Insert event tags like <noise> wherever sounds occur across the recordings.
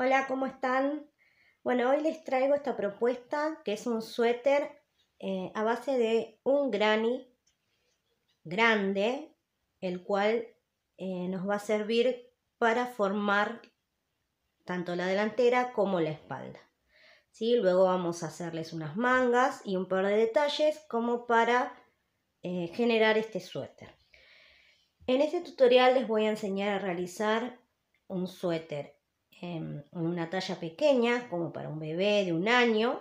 Hola, ¿cómo están? Bueno, hoy les traigo esta propuesta que es un suéter eh, a base de un granny grande, el cual eh, nos va a servir para formar tanto la delantera como la espalda. ¿Sí? Luego vamos a hacerles unas mangas y un par de detalles como para eh, generar este suéter. En este tutorial les voy a enseñar a realizar un suéter Em, en una talla pequeña, como para un bebé de un año,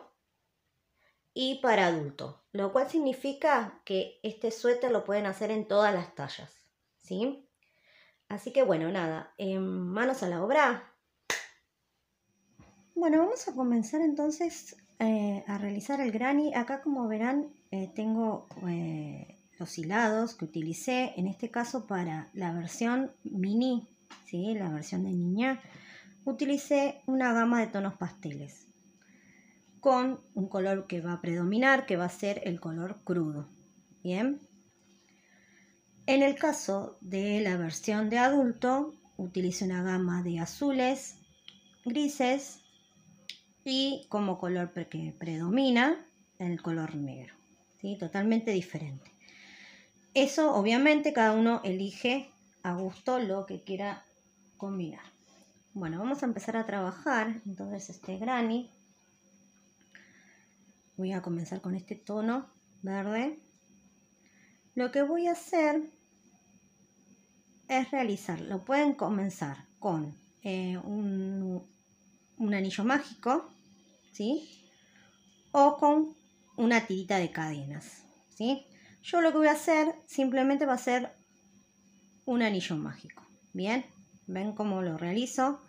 y para adulto, lo cual significa que este suéter lo pueden hacer en todas las tallas, ¿sí? Así que bueno, nada, em, manos a la obra. Bueno, vamos a comenzar entonces eh, a realizar el granny. Acá como verán eh, tengo eh, los hilados que utilicé, en este caso para la versión mini, ¿sí? La versión de niña utilicé una gama de tonos pasteles con un color que va a predominar, que va a ser el color crudo. Bien. En el caso de la versión de adulto, utilicé una gama de azules, grises y como color que predomina, el color negro. ¿sí? Totalmente diferente. Eso obviamente cada uno elige a gusto lo que quiera combinar. Bueno, vamos a empezar a trabajar entonces este granny. Voy a comenzar con este tono verde. Lo que voy a hacer es realizar, lo pueden comenzar con eh, un, un, anillo mágico, ¿sí? O con una tirita de cadenas, ¿sí? Yo lo que voy a hacer simplemente va a ser un anillo mágico, ¿bien? ¿Ven cómo lo realizo?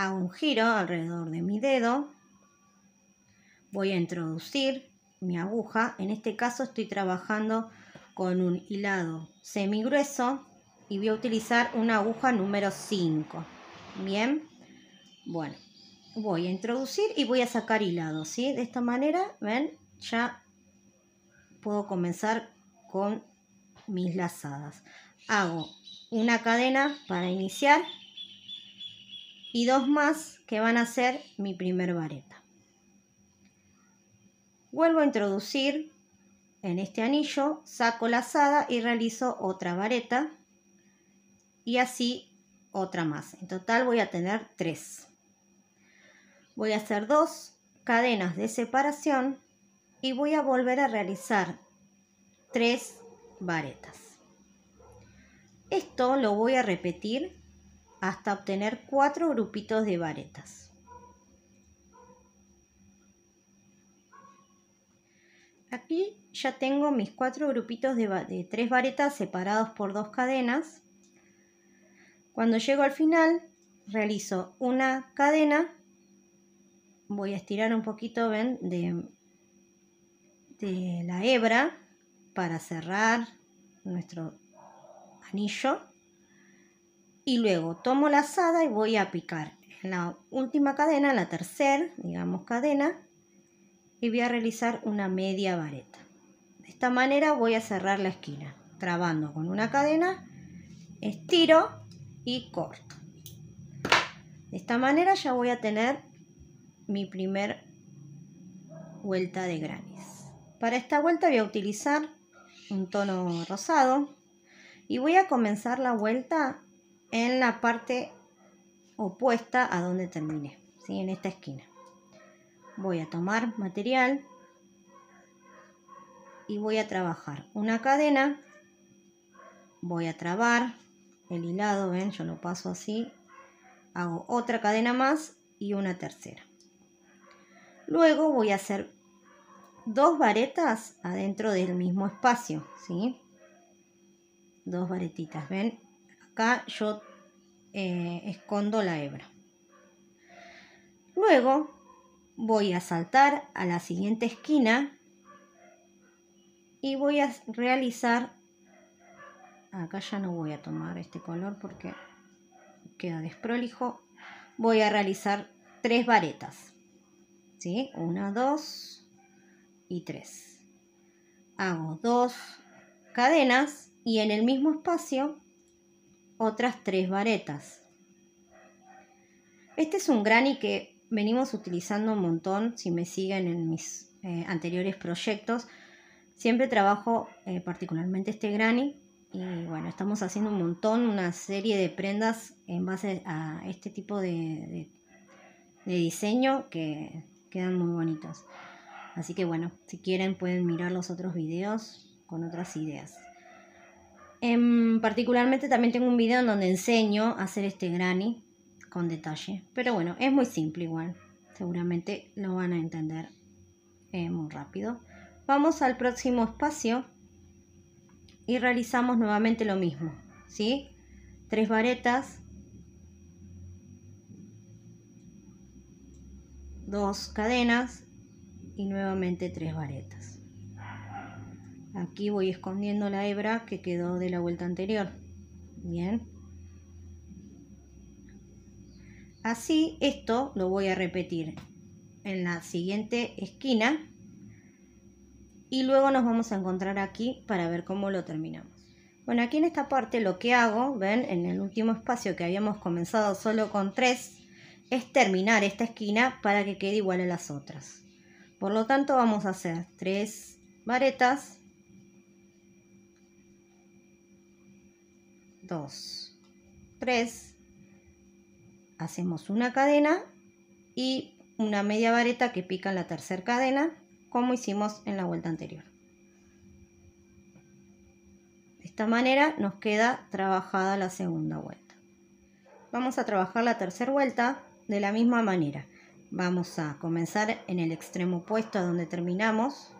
Hago un giro alrededor de mi dedo. Voy a introducir mi aguja. En este caso estoy trabajando con un hilado semigrueso y voy a utilizar una aguja número 5. Bien, bueno, voy a introducir y voy a sacar hilado, ¿sí? De esta manera, ven, ya puedo comenzar con mis lazadas. Hago una cadena para iniciar y dos más que van a ser mi primer vareta. Vuelvo a introducir en este anillo, saco la lazada y realizo otra vareta y así otra más. En total voy a tener tres. Voy a hacer dos cadenas de separación y voy a volver a realizar tres varetas. Esto lo voy a repetir hasta obtener cuatro grupitos de varetas. Aquí ya tengo mis cuatro grupitos de, tres varetas separados por dos cadenas. Cuando llego al final, realizo una cadena. Voy a estirar un poquito, ven, de, de la hebra para cerrar nuestro anillo y luego tomo la asada y voy a picar en la última cadena, la tercera, digamos cadena, y voy a realizar una media vareta. De esta manera voy a cerrar la esquina, trabando con una cadena, estiro y corto. De esta manera ya voy a tener mi primer vuelta de granes. Para esta vuelta voy a utilizar un tono rosado y voy a comenzar la vuelta en la parte opuesta a donde terminé, ¿sí? en esta esquina. Voy a tomar material y voy a trabajar una cadena, voy a trabar el hilado, ven, yo lo paso así, hago otra cadena más y una tercera. Luego voy a hacer dos varetas adentro del mismo espacio, ¿sí? Dos varetitas, ven, acá yo eh, escondo la hebra. Luego voy a saltar a la siguiente esquina y voy a realizar acá ya no voy a tomar este color porque queda desprolijo voy a realizar tres varetas ¿sí? una dos y tres hago dos cadenas y en el mismo espacio otras tres varetas. Este es un granny que venimos utilizando un montón, si me siguen en mis eh, anteriores proyectos. Siempre trabajo eh, particularmente este granny y bueno, estamos haciendo un montón, una serie de prendas en base a este tipo de diseño que quedan muy bonitos. Así que bueno, si quieren pueden mirar los otros videos con otras ideas. Em, particularmente también tengo un video en donde enseño a hacer este granny con detalle. Pero bueno, es muy simple igual. Seguramente lo van a entender eh, muy rápido. Vamos al próximo espacio y realizamos nuevamente lo mismo. ¿Sí? Tres varetas. Dos cadenas y nuevamente tres varetas aquí voy escondiendo la hebra que quedó de la vuelta anterior bien así esto lo voy a repetir en la siguiente esquina y luego nos vamos a encontrar aquí para ver cómo lo terminamos bueno aquí en esta parte lo que hago ven en el último espacio que habíamos comenzado solo con tres, es terminar esta esquina para que quede igual a las otras por lo tanto vamos a hacer tres varetas 2, 3. Hacemos una cadena y una media vareta que pica en la tercera cadena como hicimos en la vuelta anterior. De esta manera nos queda trabajada la segunda vuelta. Vamos a trabajar la tercera vuelta de la misma manera. Vamos a comenzar en el extremo opuesto a donde terminamos.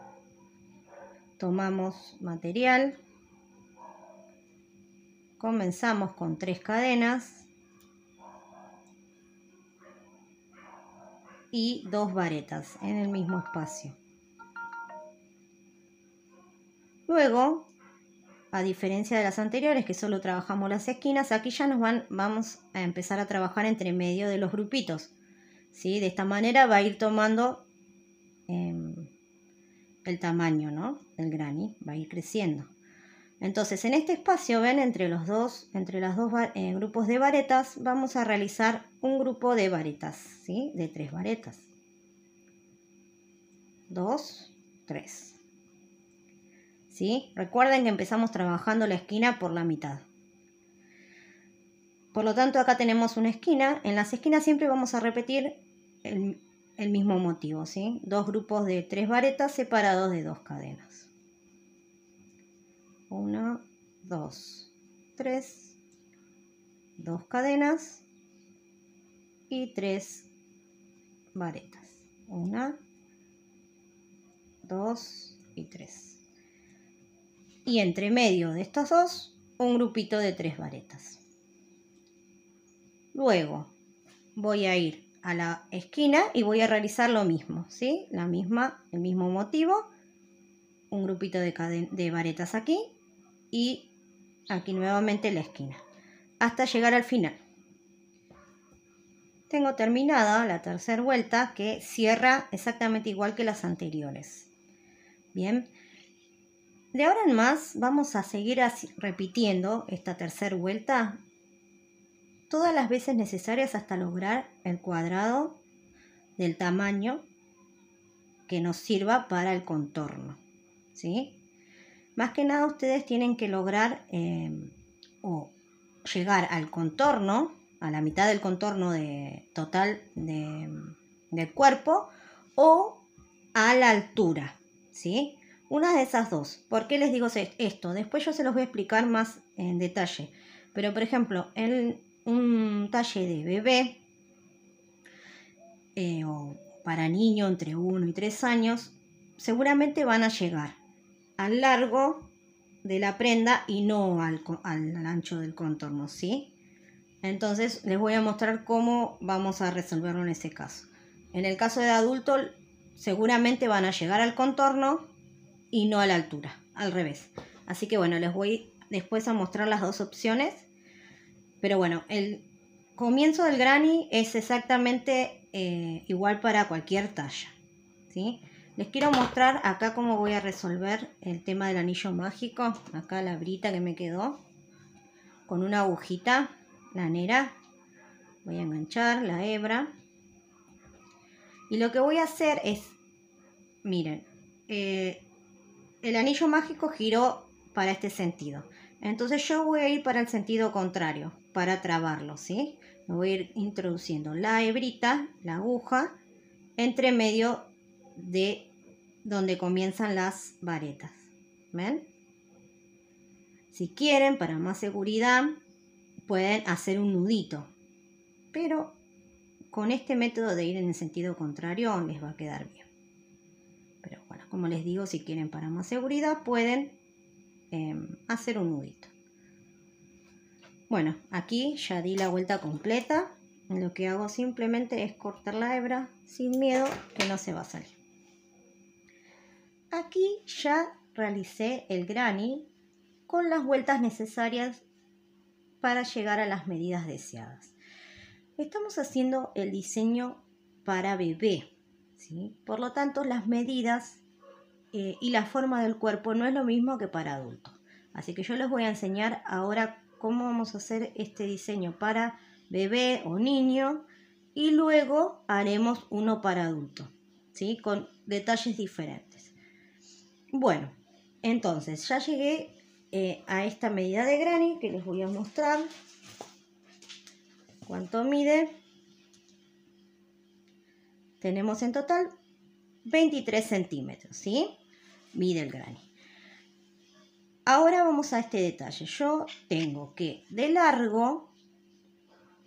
Tomamos material, Comenzamos con tres cadenas y dos varetas en el mismo espacio. Luego, a diferencia de las anteriores que solo trabajamos las esquinas, aquí ya nos van, vamos a empezar a trabajar entre medio de los grupitos. ¿sí? De esta manera va a ir tomando em, el tamaño del granny, va a ir creciendo. Entonces, en este espacio, ven, entre los dos, entre los dos eh, grupos de varetas, vamos a realizar un grupo de varetas, ¿sí? De tres varetas. Dos, tres. ¿Sí? Recuerden que empezamos trabajando la esquina por la mitad. Por lo tanto, acá tenemos una esquina. En las esquinas siempre vamos a repetir el, el mismo motivo, ¿sí? Dos grupos de tres varetas separados de dos cadenas. 1, 2, 3, 2 cadenas y 3 varetas. 1, 2 y 3. Y entre medio de estas dos, un grupito de 3 varetas. Luego voy a ir a la esquina y voy a realizar lo mismo, ¿sí? La misma, el mismo motivo, un grupito de, de varetas aquí y aquí nuevamente la esquina hasta llegar al final. Tengo terminada la tercera vuelta que cierra exactamente igual que las anteriores. Bien, de ahora en más vamos a seguir repitiendo esta tercera vuelta todas las veces necesarias hasta lograr el cuadrado del tamaño que nos sirva para el contorno. ¿Sí? Más que nada ustedes tienen que lograr em, llegar al contorno, a la mitad del contorno de, total del cuerpo o a la altura, ¿sí? Una de esas dos. ¿Por qué les digo esto? Después yo se los voy a explicar más en detalle. Pero por ejemplo, en un talle de bebé eh, o para niño entre 1 y 3 años, seguramente van a llegar al largo de la prenda y no al, ancho del contorno, ¿sí? Entonces les voy a mostrar cómo vamos a resolverlo en ese caso. En el caso de adulto seguramente van a llegar al contorno y no a la altura, al revés. Así que bueno, les voy después a mostrar las dos opciones. Pero bueno, el comienzo del granny es exactamente eh, igual para cualquier talla. ¿sí? Les quiero mostrar acá cómo voy a resolver el tema del anillo mágico. Acá la brita que me quedó. Con una agujita lanera. Voy a enganchar la hebra. Y lo que voy a hacer es, miren, eh, el anillo mágico giró para este sentido. Entonces yo voy a ir para el sentido contrario, para trabarlo, ¿sí? Me voy a ir introduciendo la hebrita, la aguja, entre medio de donde comienzan las varetas. ¿Ven? Si quieren, para más seguridad, pueden hacer un nudito. Pero con este método de ir en el sentido contrario les va a quedar bien. Pero bueno, como les digo, si quieren para más seguridad, pueden em, hacer un nudito. Bueno, aquí ya di la vuelta completa. Lo que hago simplemente es cortar la hebra sin miedo que no se va a salir. Aquí ya realicé el granny con las vueltas necesarias para llegar a las medidas deseadas. Estamos haciendo el diseño para bebé, por lo tanto las medidas eh, y la forma del cuerpo no es lo mismo que para adultos. Así que yo les voy a enseñar ahora cómo vamos a hacer este diseño para bebé o niño y luego haremos uno para adulto, con detalles diferentes. Bueno, entonces ya llegué eh, a esta medida de granny que les voy a mostrar cuánto mide. Tenemos en total 23 centímetros, ¿sí? Mide el granny. Ahora vamos a este detalle. Yo tengo que de largo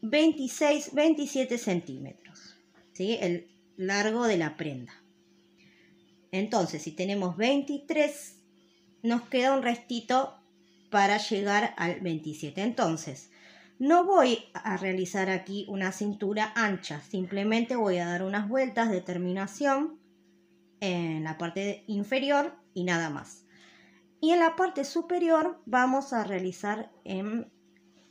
26, 27 centímetros, ¿sí? El largo de la prenda. Entonces, si tenemos 23, nos queda un restito para llegar al 27. Entonces, no voy a realizar aquí una cintura ancha, simplemente voy a dar unas vueltas de terminación en la parte inferior y nada más. Y en la parte superior vamos a realizar en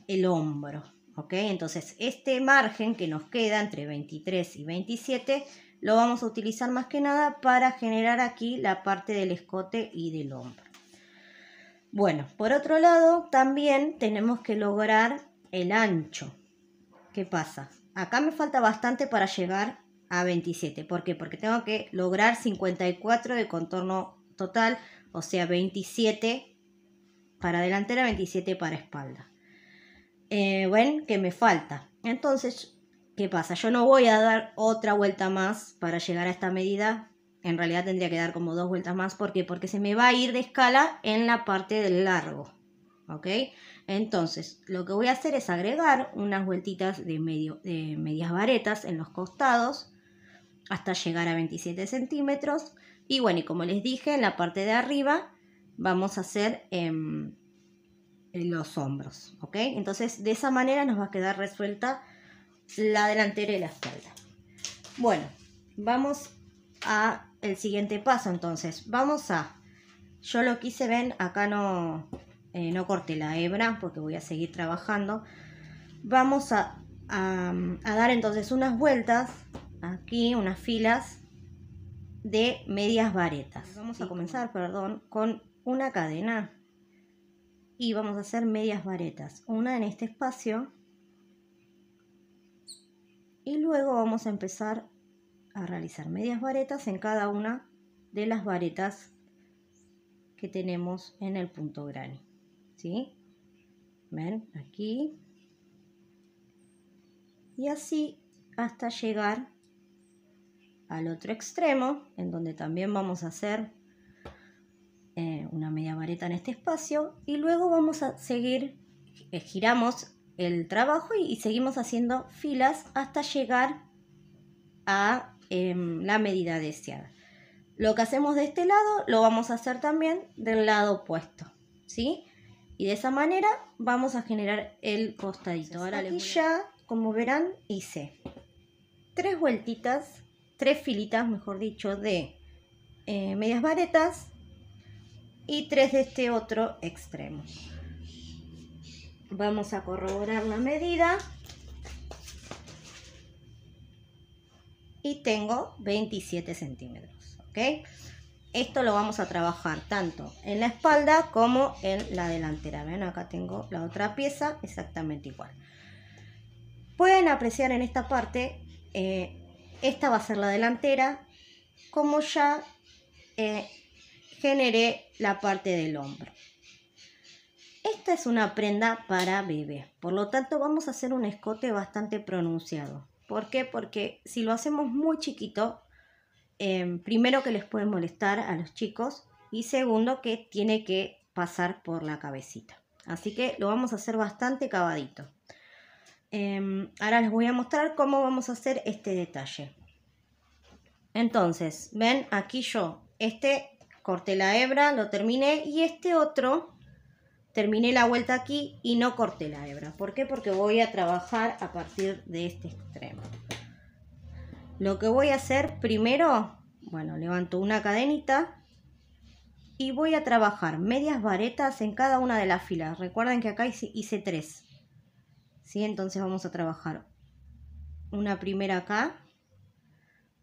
el hombro, ¿ok? Entonces, este margen que nos queda entre 23 y 27 lo vamos a utilizar más que nada para generar aquí la parte del escote y del hombro. Bueno, por otro lado, también tenemos que lograr el ancho. ¿Qué pasa? Acá me falta bastante para llegar a 27. ¿Por qué? Porque tengo que lograr 54 de contorno total, o sea, 27 para delantera, 27 para espalda. Eh, ven que me falta. Entonces, ¿Qué pasa? Yo no voy a dar otra vuelta más para llegar a esta medida. En realidad tendría que dar como dos vueltas más. ¿Por qué? Porque se me va a ir de escala en la parte del largo. ¿Ok? Entonces, lo que voy a hacer es agregar unas vueltitas de, medio, de medias varetas en los costados hasta llegar a 27 centímetros. Y bueno, y como les dije, en la parte de arriba vamos a hacer em, los hombros. ¿Ok? Entonces, de esa manera nos va a quedar resuelta la delantera y la espalda. Bueno, vamos a el siguiente paso entonces. Vamos a, yo lo quise ven, acá no, eh, no corté la hebra porque voy a seguir trabajando. Vamos a, a dar entonces unas vueltas, aquí unas filas de medias varetas. Vamos a comenzar, perdón, con una cadena y vamos a hacer medias varetas. Una en este espacio y luego vamos a empezar a realizar medias varetas en cada una de las varetas que tenemos en el punto granny ¿sí? ven aquí y así hasta llegar al otro extremo en donde también vamos a hacer eh, una media vareta en este espacio y luego vamos a seguir eh, giramos el trabajo y, seguimos haciendo filas hasta llegar a em, la medida deseada. Lo que hacemos de este lado lo vamos a hacer también del lado opuesto, ¿sí? Y de esa manera vamos a generar el costadito. Ahora ya, como verán, hice tres vueltitas, tres filitas, mejor dicho, de eh, medias varetas y tres de este otro extremo. Vamos a corroborar la medida. Y tengo 27 centímetros, ¿ok? Esto lo vamos a trabajar tanto en la espalda como en la delantera. Ven, acá tengo la otra pieza exactamente igual. Pueden apreciar en esta parte, eh, esta va a ser la delantera, como ya eh, generé la parte del hombro. Esta es una prenda para bebé, por lo tanto vamos a hacer un escote bastante pronunciado. ¿Por qué? Porque si lo hacemos muy chiquito, em, primero que les puede molestar a los chicos y segundo que tiene que pasar por la cabecita. Así que lo vamos a hacer bastante cavadito. Em, ahora les voy a mostrar cómo vamos a hacer este detalle. Entonces, ven, aquí yo este corté la hebra, lo terminé y este otro terminé la vuelta aquí y no corté la hebra. ¿Por qué? Porque voy a trabajar a partir de este extremo. Lo que voy a hacer primero, bueno, levanto una cadenita y voy a trabajar medias varetas en cada una de las filas. Recuerden que acá hice, tres. ¿Sí? Entonces vamos a trabajar una primera acá,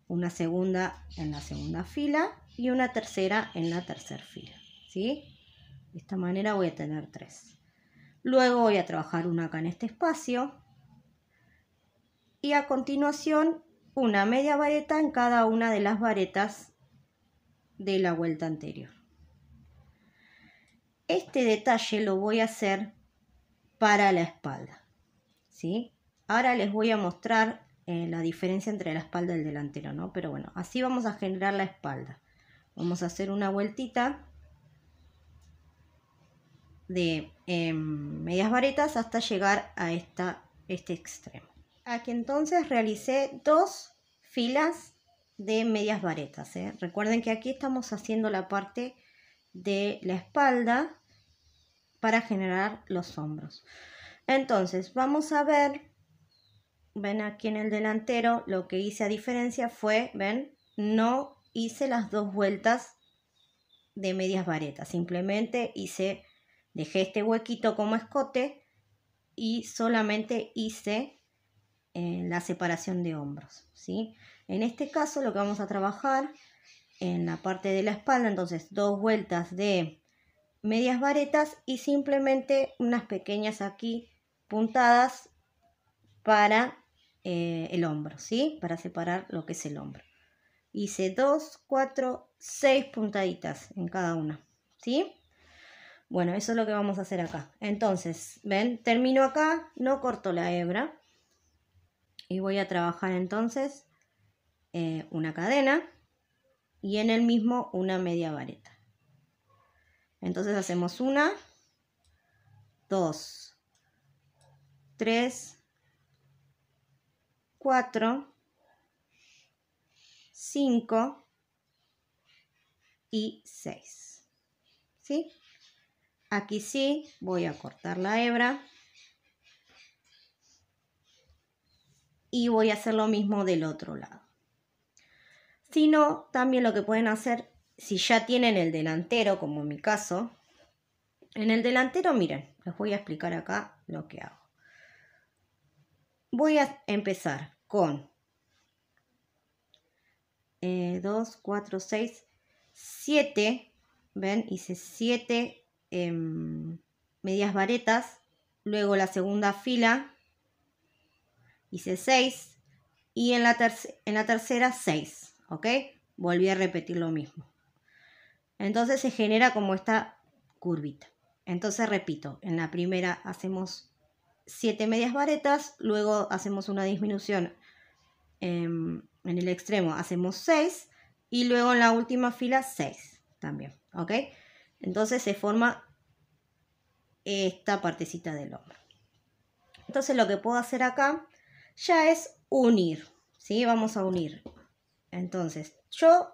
una segunda en la segunda fila y una tercera en la tercera fila. ¿Sí? De esta manera voy a tener tres. Luego voy a trabajar una acá en este espacio. Y a continuación una media vareta en cada una de las varetas de la vuelta anterior. Este detalle lo voy a hacer para la espalda. ¿sí? Ahora les voy a mostrar eh, la diferencia entre la espalda y el delantero, ¿no? Pero bueno, así vamos a generar la espalda. Vamos a hacer una vueltita de em, medias varetas hasta llegar a esta, este extremo. Aquí entonces realicé dos filas de medias varetas. ¿eh? Recuerden que aquí estamos haciendo la parte de la espalda para generar los hombros. Entonces vamos a ver, ven aquí en el delantero, lo que hice a diferencia fue, ven, no hice las dos vueltas de medias varetas, simplemente hice Dejé este huequito como escote y solamente hice eh, la separación de hombros, ¿sí? En este caso lo que vamos a trabajar en la parte de la espalda, entonces dos vueltas de medias varetas y simplemente unas pequeñas aquí puntadas para eh, el hombro, ¿sí? Para separar lo que es el hombro. Hice dos, cuatro, seis puntaditas en cada una, ¿sí? Bueno, eso es lo que vamos a hacer acá. Entonces, ven, termino acá, no corto la hebra. Y voy a trabajar entonces eh, una cadena y en el mismo una media vareta. Entonces hacemos una, dos, tres, cuatro, cinco y seis. ¿Sí? Aquí sí, voy a cortar la hebra. Y voy a hacer lo mismo del otro lado. Si no, también lo que pueden hacer, si ya tienen el delantero, como en mi caso, en el delantero, miren, les voy a explicar acá lo que hago. Voy a empezar con 2, 4, 6, 7, ven, hice 7 Em, medias varetas, luego la segunda fila hice 6 y en la, tercera 6, ¿ok? Volví a repetir lo mismo. Entonces se genera como esta curvita. Entonces repito, en la primera hacemos 7 medias varetas, luego hacemos una disminución em, en el extremo, hacemos 6 y luego en la última fila 6 también, ¿ok? Entonces se forma esta partecita del hombro. Entonces lo que puedo hacer acá ya es unir, ¿sí? Vamos a unir. Entonces yo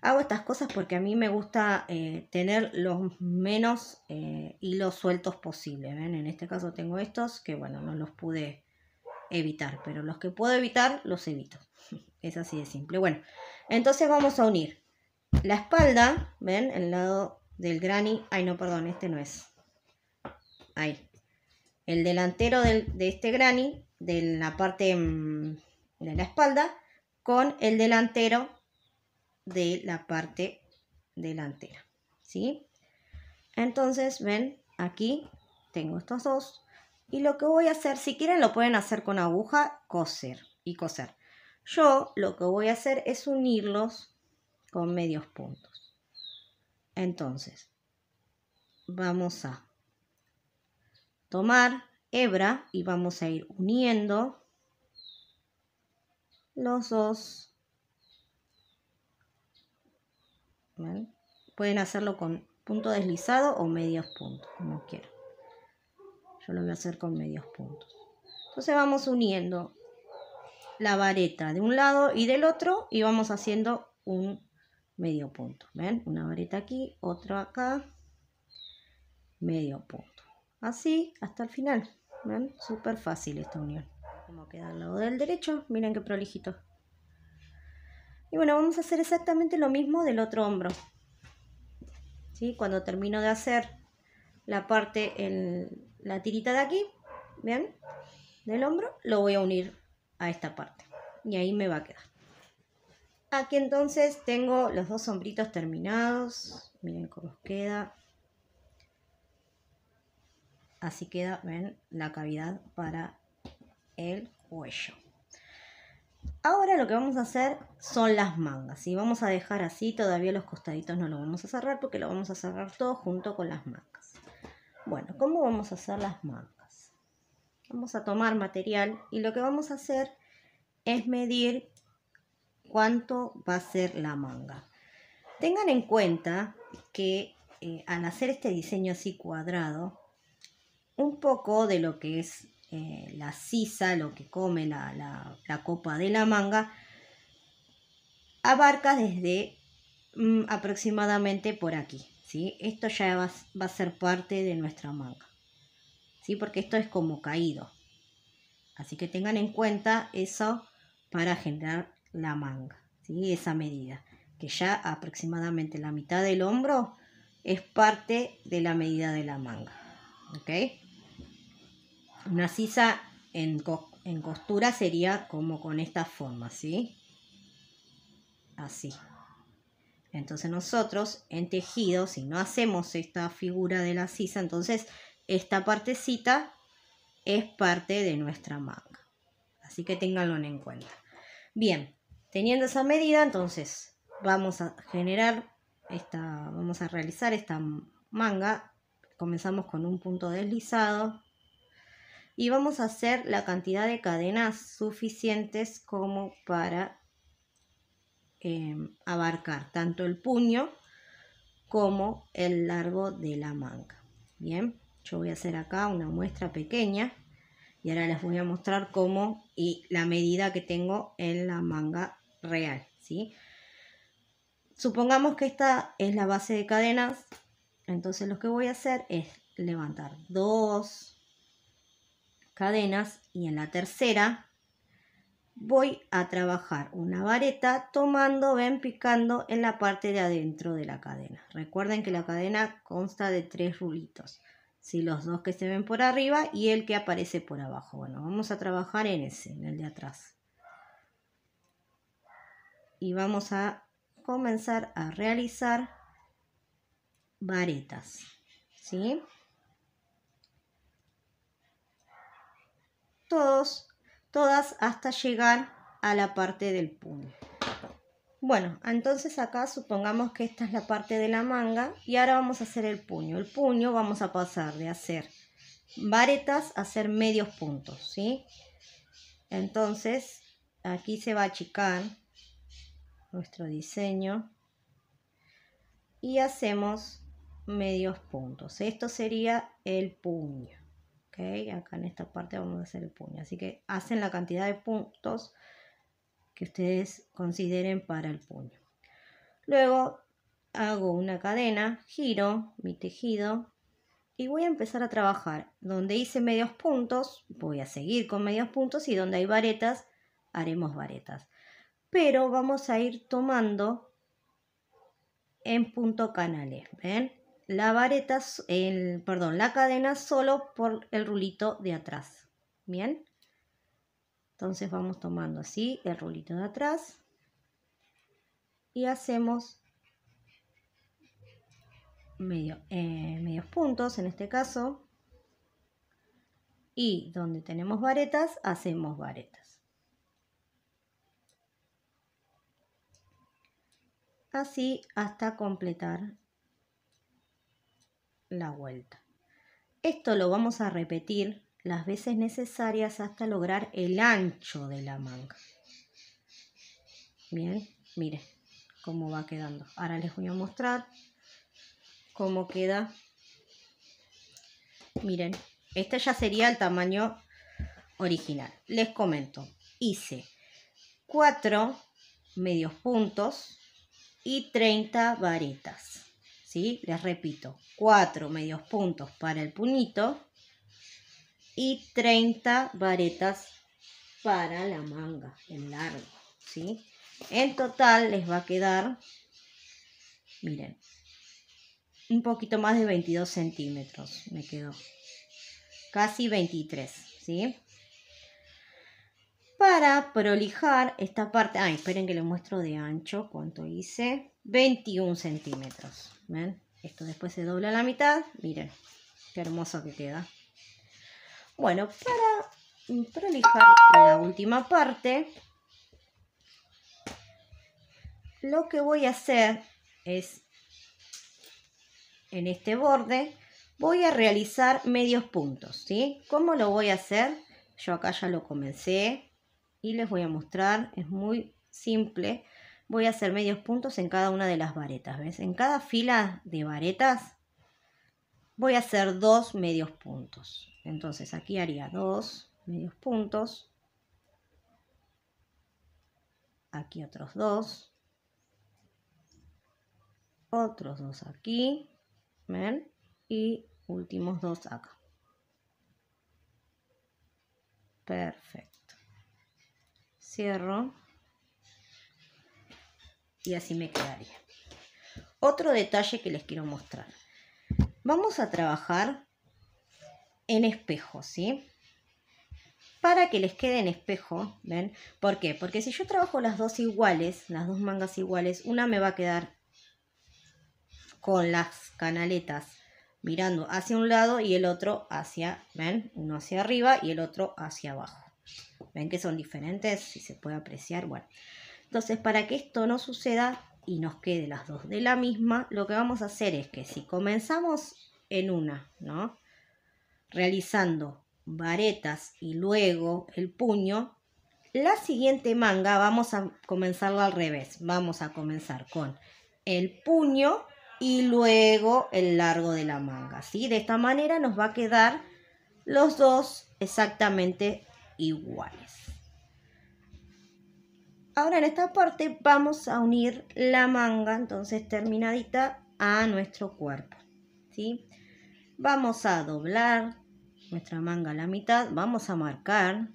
hago estas cosas porque a mí me gusta eh, tener los menos eh, hilos sueltos posible. ¿ven? En este caso tengo estos que, bueno, no los pude evitar, pero los que puedo evitar, los evito. <laughs> es así de simple. Bueno, entonces vamos a unir la espalda, ¿ven? El lado del Granny. Ay, no, perdón, este no es. Ahí. El delantero del, de este Granny, de la parte mm, de la espalda, con el delantero de la parte delantera. ¿Sí? Entonces, ven, aquí tengo estos dos. Y lo que voy a hacer, si quieren lo pueden hacer con aguja, coser y coser. Yo lo que voy a hacer es unirlos con medios puntos. Entonces, vamos a tomar hebra y vamos a ir uniendo los dos. Pueden hacerlo con punto deslizado o medios puntos, como quieran. Yo lo voy a hacer con medios puntos. Entonces vamos uniendo la vareta de un lado y del otro y vamos haciendo un medio punto. ¿Ven? Una varita aquí, otra acá, medio punto. Así hasta el final. ¿Ven? Súper fácil esta unión. Como queda al lado del derecho, miren qué prolijito. Y bueno, vamos a hacer exactamente lo mismo del otro hombro. ¿Sí? Cuando termino de hacer la parte, en la tirita de aquí, ¿ven? Del hombro, lo voy a unir a esta parte. Y ahí me va a quedar. Aquí entonces tengo los dos sombritos terminados. Miren cómo queda. Así queda, ven, la cavidad para el cuello. Ahora lo que vamos a hacer son las mangas. Y vamos a dejar así, todavía los costaditos no lo vamos a cerrar porque lo vamos a cerrar todo junto con las mangas. Bueno, ¿cómo vamos a hacer las mangas? Vamos a tomar material y lo que vamos a hacer es medir cuánto va a ser la manga. Tengan en cuenta que eh, al hacer este diseño así cuadrado, un poco de lo que es eh, la sisa, lo que come la, copa de la manga, abarca desde mm, aproximadamente por aquí. ¿sí? Esto ya va, va, a ser parte de nuestra manga. ¿sí? Porque esto es como caído. Así que tengan en cuenta eso para generar la manga, ¿sí? esa medida, que ya aproximadamente la mitad del hombro es parte de la medida de la manga. ¿ok? Una sisa en, costura sería como con esta forma, ¿sí? Así. Entonces nosotros en tejido, si no hacemos esta figura de la sisa, entonces esta partecita es parte de nuestra manga. Así que ténganlo en cuenta. Bien, Teniendo esa medida, entonces vamos a generar esta, vamos a realizar esta manga. Comenzamos con un punto deslizado y vamos a hacer la cantidad de cadenas suficientes como para eh, abarcar tanto el puño como el largo de la manga. Bien, yo voy a hacer acá una muestra pequeña y ahora les voy a mostrar cómo y la medida que tengo en la manga real, ¿sí? Supongamos que esta es la base de cadenas, entonces lo que voy a hacer es levantar dos cadenas y en la tercera voy a trabajar una vareta tomando, ven, picando en la parte de adentro de la cadena. Recuerden que la cadena consta de tres rulitos, si los dos que se ven por arriba y el que aparece por abajo. Bueno, vamos a trabajar en ese, en el de atrás y vamos a comenzar a realizar varetas. ¿sí? Todos, todas hasta llegar a la parte del puño. Bueno, entonces acá supongamos que esta es la parte de la manga y ahora vamos a hacer el puño. El puño vamos a pasar de hacer varetas a hacer medios puntos, ¿sí? Entonces, aquí se va a achicar nuestro diseño y hacemos medios puntos. Esto sería el puño. ¿okay? Acá en esta parte vamos a hacer el puño. Así que hacen la cantidad de puntos que ustedes consideren para el puño. Luego hago una cadena, giro mi tejido y voy a empezar a trabajar. Donde hice medios puntos, voy a seguir con medios puntos y donde hay varetas, haremos varetas pero vamos a ir tomando en punto canales, ¿ven? La vareta, perdón, la cadena solo por el rulito de atrás, ¿bien? Entonces vamos tomando así el rulito de atrás y hacemos eh, medios puntos en este caso y donde tenemos varetas hacemos varetas. así hasta completar la vuelta. Esto lo vamos a repetir las veces necesarias hasta lograr el ancho de la manga. Bien, miren cómo va quedando. Ahora les voy a mostrar cómo queda. Miren, este ya sería el tamaño original. Les comento, hice cuatro medios puntos y 30 varetas. ¿sí? Les repito, 4 medios puntos para el punito y 30 varetas para la manga, el largo. ¿sí? En total les va a quedar, miren, un poquito más de 22 centímetros me quedó. Casi 23, ¿sí? para prolijar esta parte. Ah, esperen que le muestro de ancho cuánto hice. 21 centímetros. Esto después se dobla a la mitad. Miren, qué hermoso que queda. Bueno, para prolijar la última parte, lo que voy a hacer es, en este borde, voy a realizar medios puntos, ¿sí? ¿Cómo lo voy a hacer? Yo acá ya lo comencé, y les voy a mostrar, es muy simple. Voy a hacer medios puntos en cada una de las varetas, ¿ves? En cada fila de varetas voy a hacer dos medios puntos. Entonces aquí haría dos medios puntos. Aquí otros dos. Otros dos aquí. ¿Ven? Y últimos dos acá. Perfecto cierro y así me quedaría. Otro detalle que les quiero mostrar. Vamos a trabajar en espejo, ¿sí? Para que les quede en espejo, ¿ven? ¿Por qué? Porque si yo trabajo las dos iguales, las dos mangas iguales, una me va a quedar con las canaletas mirando hacia un lado y el otro hacia, ¿ven? Uno hacia arriba y el otro hacia abajo. ¿Ven que son diferentes? Si se puede apreciar, bueno. Entonces, para que esto no suceda y nos quede las dos de la misma, lo que vamos a hacer es que si comenzamos en una, ¿no? Realizando varetas y luego el puño, la siguiente manga vamos a comenzarla al revés. Vamos a comenzar con el puño y luego el largo de la manga. ¿sí? De esta manera nos va a quedar los dos exactamente iguales. Ahora en esta parte vamos a unir la manga, entonces terminadita, a nuestro cuerpo. ¿sí? Vamos a doblar nuestra manga a la mitad, vamos a marcar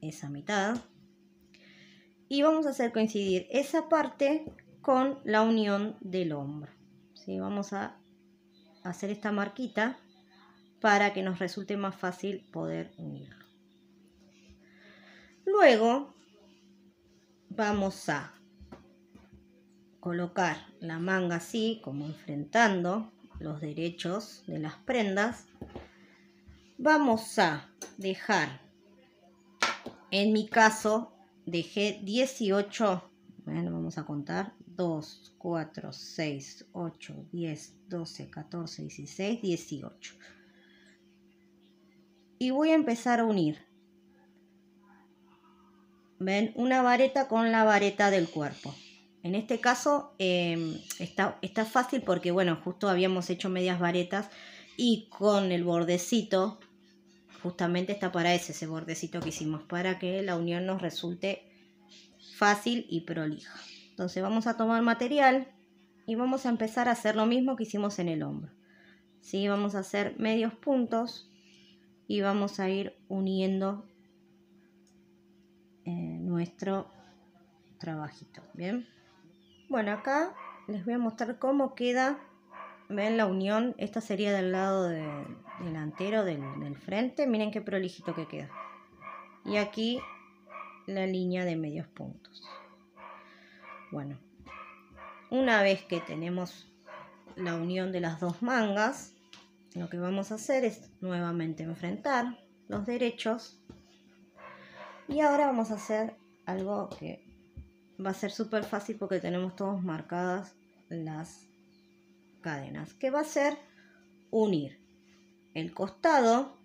esa mitad y vamos a hacer coincidir esa parte con la unión del hombro. ¿sí? Vamos a hacer esta marquita para que nos resulte más fácil poder unirlo. Luego vamos a colocar la manga así, como enfrentando los derechos de las prendas. Vamos a dejar, en mi caso, dejé 18, bueno, vamos a contar, 2, 4, 6, 8, 10, 12, 14, 16, 18. Y voy a empezar a unir ¿Ven? Una vareta con la vareta del cuerpo. En este caso em, está, está fácil porque, bueno, justo habíamos hecho medias varetas y con el bordecito, justamente está para ese, ese bordecito que hicimos, para que la unión nos resulte fácil y prolija. Entonces vamos a tomar material y vamos a empezar a hacer lo mismo que hicimos en el hombro. ¿Sí? Vamos a hacer medios puntos y vamos a ir uniendo trabajito, ¿bien? Bueno, acá les voy a mostrar cómo queda, ven la unión, esta sería del lado de, delantero del, del frente, miren qué prolijito que queda. Y aquí la línea de medios puntos. Bueno, una vez que tenemos la unión de las dos mangas, lo que vamos a hacer es nuevamente enfrentar los derechos y ahora vamos a hacer algo que va a ser súper fácil porque tenemos todos marcadas las cadenas, que va a ser unir el costado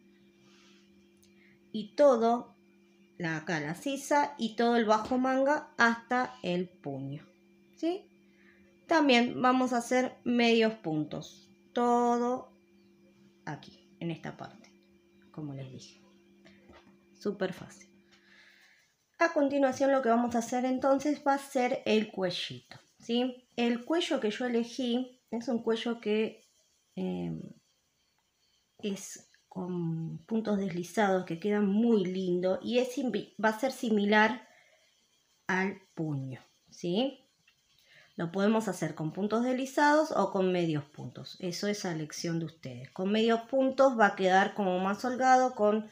y todo, la, acá la sisa y todo el bajo manga hasta el puño, ¿sí? También vamos a hacer medios puntos, todo aquí, en esta parte, como les dije. Súper fácil. A continuación lo que vamos a hacer entonces va a ser el cuellito, ¿sí? El cuello que yo elegí es un cuello que em, es con puntos deslizados que queda muy lindo y es, va a ser similar al puño, ¿sí? Lo podemos hacer con puntos deslizados o con medios puntos. Eso es a elección de ustedes. Con medios puntos va a quedar como más holgado con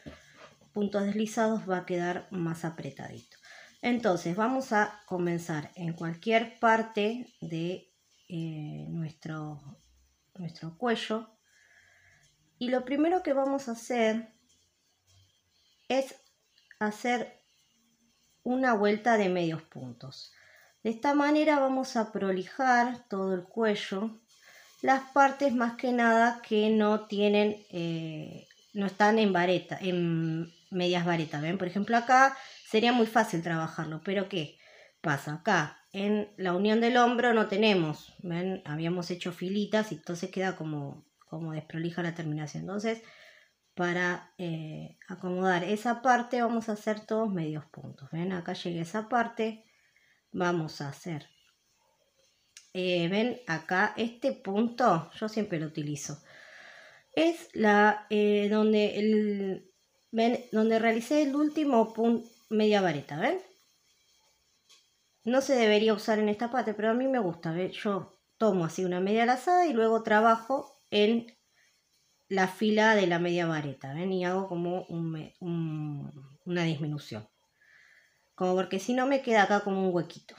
puntos deslizados va a quedar más apretadito. Entonces vamos a comenzar en cualquier parte de eh, nuestro, nuestro cuello. Y lo primero que vamos a hacer es hacer una vuelta de medios puntos. De esta manera vamos a prolijar todo el cuello, las partes más que nada que no tienen, eh, no están en vareta, en, medias varetas, ¿ven? Por ejemplo, acá sería muy fácil trabajarlo, pero ¿qué pasa? Acá en la unión del hombro no tenemos, ¿ven? Habíamos hecho filitas y entonces queda como, como desprolija la terminación. Entonces, para eh, acomodar esa parte vamos a hacer todos medios puntos, ¿ven? Acá llegué a esa parte, vamos a hacer, eh, ¿ven? Acá este punto, yo siempre lo utilizo. Es la eh, donde el, ¿Ven? Donde realicé el último punto, media vareta, ¿ven? No se debería usar en esta parte, pero a mí me gusta, ¿ven? Yo tomo así una media lazada y luego trabajo en la fila de la media vareta, ¿ven? Y hago como un, una disminución. Como porque si no me queda acá como un huequito.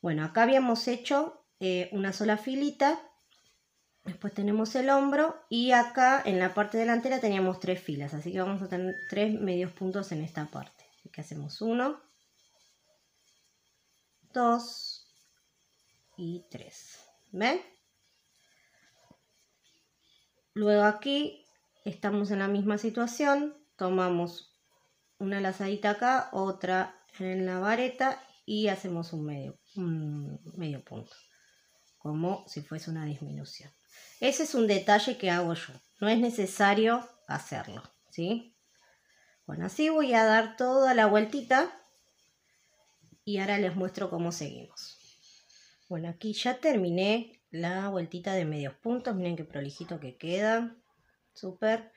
Bueno, acá habíamos hecho eh, una sola filita Después tenemos el hombro y acá en la parte delantera teníamos tres filas, así que vamos a tener tres medios puntos en esta parte. Así que hacemos uno, dos y tres. ¿Ven? Luego aquí estamos en la misma situación, tomamos una lazadita acá, otra en la vareta y hacemos un medio, un medio punto, como si fuese una disminución. Ese es un detalle que hago yo. No es necesario hacerlo, ¿sí? Bueno, así voy a dar toda la vueltita y ahora les muestro cómo seguimos. Bueno, aquí ya terminé la vueltita de medios puntos. Miren qué prolijito que queda. Súper.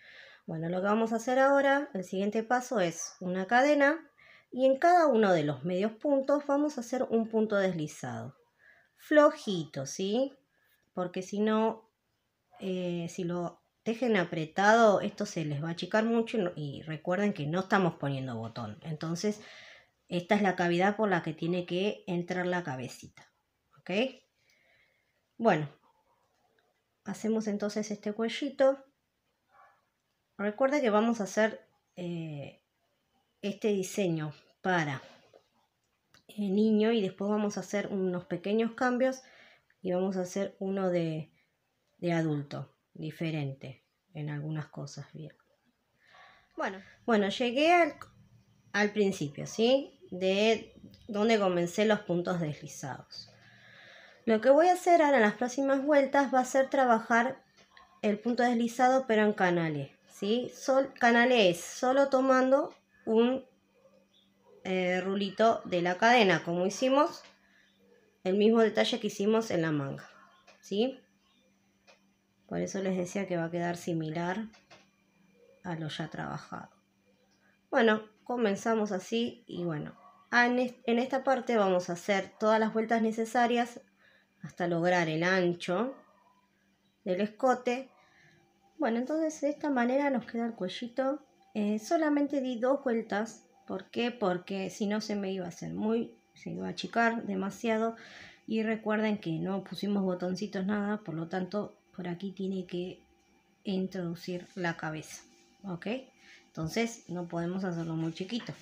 Bueno, lo que vamos a hacer ahora, el siguiente paso es una cadena y en cada uno de los medios puntos vamos a hacer un punto deslizado. Flojito, ¿sí? Porque si no, eh, si lo dejen apretado, esto se les va a achicar mucho y recuerden que no estamos poniendo botón. Entonces, esta es la cavidad por la que tiene que entrar la cabecita. ¿Ok? Bueno, hacemos entonces este cuellito. Recuerda que vamos a hacer eh, este diseño para el eh, niño y después vamos a hacer unos pequeños cambios y vamos a hacer uno de de adulto, diferente en algunas cosas, bien. Bueno, bueno, llegué al, principio, ¿sí? De donde comencé los puntos deslizados. Lo que voy a hacer ahora en las próximas vueltas va a ser trabajar el punto deslizado pero en canales, ¿sí? Sol, canales solo tomando un eh, rulito de la cadena, como hicimos el mismo detalle que hicimos en la manga, ¿sí? Por eso les decía que va a quedar similar a lo ya trabajado. Bueno, comenzamos así y bueno, ah, en esta parte vamos a hacer todas las vueltas necesarias hasta lograr el ancho del escote. Bueno, entonces de esta manera nos queda el cuellito. Eh, solamente di dos vueltas. ¿Por qué? Porque si no se me iba a hacer muy, se iba a achicar demasiado. Y recuerden que no pusimos botoncitos nada, por lo tanto por aquí tiene que introducir la cabeza, ¿ok? Entonces no podemos hacerlo muy chiquito.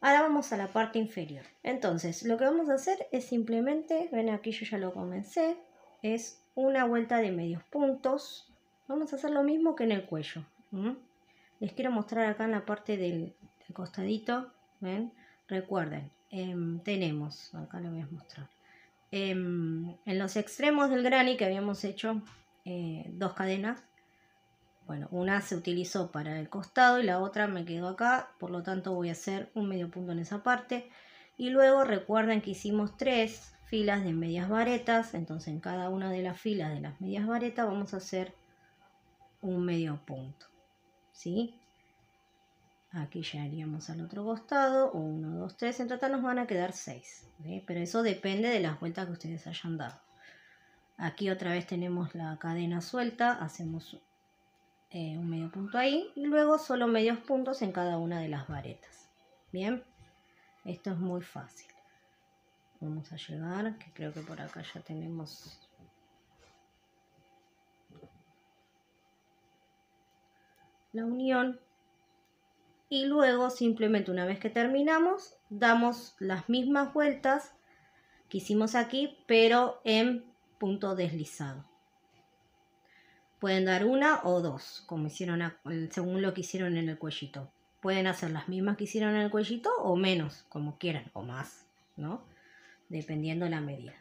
Ahora vamos a la parte inferior. Entonces, lo que vamos a hacer es simplemente, ven aquí yo ya lo comencé, es una vuelta de medios puntos. Vamos a hacer lo mismo que en el cuello. Les quiero mostrar acá en la parte del, costadito, ¿ven? Recuerden, em, tenemos, acá lo voy a mostrar. Em, en los extremos del granny que habíamos hecho eh, dos cadenas. Bueno, una se utilizó para el costado y la otra me quedó acá, por lo tanto voy a hacer un medio punto en esa parte. Y luego recuerden que hicimos tres filas de medias varetas, entonces en cada una de las filas de las medias varetas vamos a hacer un medio punto. ¿Sí? Aquí ya iríamos al otro costado, 1, 2, 3, en total nos van a quedar 6, pero eso depende de las vueltas que ustedes hayan dado. Aquí otra vez tenemos la cadena suelta, hacemos eh, un medio punto ahí y luego solo medios puntos en cada una de las varetas. Bien, esto es muy fácil. Vamos a llegar, que creo que por acá ya tenemos la unión y luego simplemente una vez que terminamos damos las mismas vueltas que hicimos aquí pero en punto deslizado pueden dar una o dos como hicieron según lo que hicieron en el cuellito pueden hacer las mismas que hicieron en el cuellito o menos como quieran o más no dependiendo la medida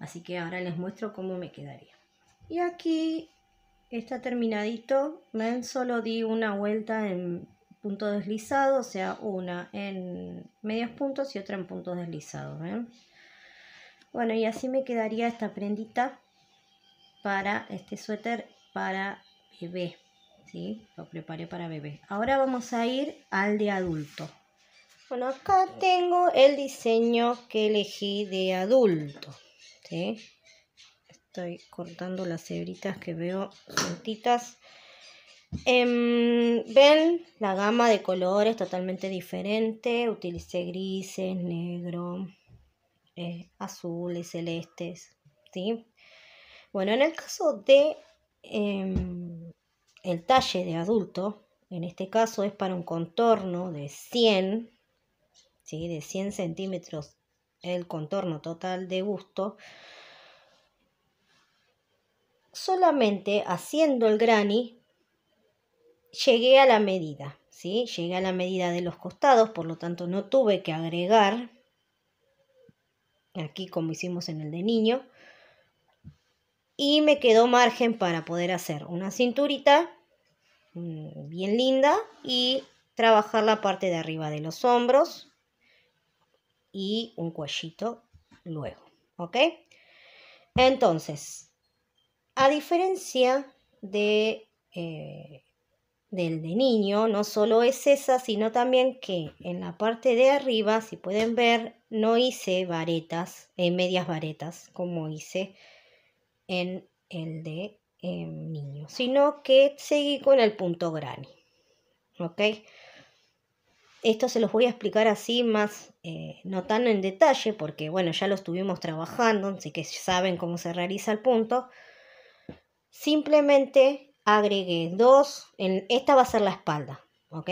así que ahora les muestro cómo me quedaría y aquí está terminadito ven solo di una vuelta en punto deslizado, o sea, una en medios puntos y otra en punto deslizado, Bueno, y así me quedaría esta prendita para este suéter para bebé. ¿sí? Lo preparé para bebé. Ahora vamos a ir al de adulto. Bueno, acá tengo el diseño que elegí de adulto. ¿sí? Estoy cortando las hebritas que veo juntitas Em, ven la gama de colores totalmente diferente. Utilicé grises, negro, eh, azules, celestes. ¿sí? Bueno, en el caso de em, el talle de adulto, en este caso es para un contorno de 100, ¿sí? de 100 centímetros el contorno total de gusto. Solamente haciendo el granny llegué a la medida, ¿sí? Llegué a la medida de los costados, por lo tanto no tuve que agregar, aquí como hicimos en el de niño, y me quedó margen para poder hacer una cinturita mm, bien linda y trabajar la parte de arriba de los hombros y un cuellito luego, ¿ok? Entonces, a diferencia de eh, del de niño no solo es esa, sino también que en la parte de arriba, si pueden ver, no hice varetas, en eh, medias varetas, como hice en el de em, niño, sino que seguí con el punto granny. ¿Ok? Esto se los voy a explicar así más, eh, no tan en detalle, porque bueno, ya lo estuvimos trabajando, así que saben cómo se realiza el punto. Simplemente agregué dos, en, esta va a ser la espalda, ¿ok?